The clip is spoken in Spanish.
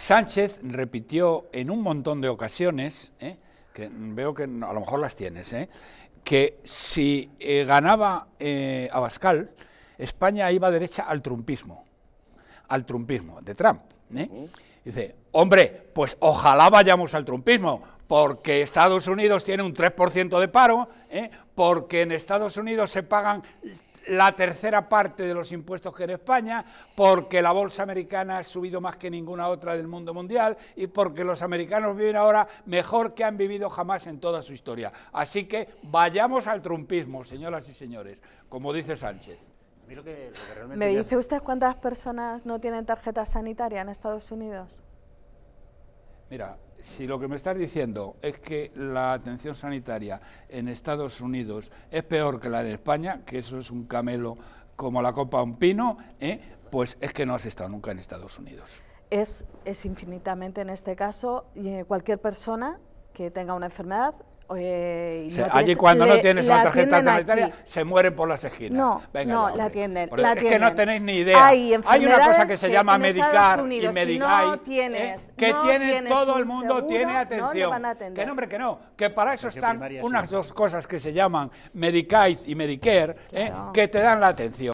Sánchez repitió en un montón de ocasiones, ¿eh? que veo que a lo mejor las tienes, ¿eh? que si eh, ganaba Abascal, España iba derecha al trumpismo, al trumpismo de Trump. Dice, hombre, pues ojalá vayamos al trumpismo, porque Estados Unidos tiene un 3% de paro, porque en Estados Unidos se pagan la tercera parte de los impuestos que en España, porque la bolsa americana ha subido más que ninguna otra del mundo mundial y porque los americanos viven ahora mejor que han vivido jamás en toda su historia. Así que vayamos al trumpismo, señoras y señores, como dice Sánchez. ¿Me dice usted cuántas personas no tienen tarjeta sanitaria en Estados Unidos? Mira, si lo que me estás diciendo es que la atención sanitaria en Estados Unidos es peor que la de España, que eso es un camelo como la copa a un pino, ¿eh? pues es que no has estado nunca en Estados Unidos. Es, es infinitamente en este caso, eh, cualquier persona que tenga una enfermedad eh, allí cuando no tienes una tarjeta sanitaria se mueren por las esquinas. No, no, la tienen, la Es que no tenéis ni idea. Hay, una cosa que, se llama Medicar y Medicaid, que ¿eh? tiene todo el mundo tiene atención. que nombre que no, que para eso están unas dos cosas que se llaman Medicaid y Medicare, ¿eh? que te dan la atención.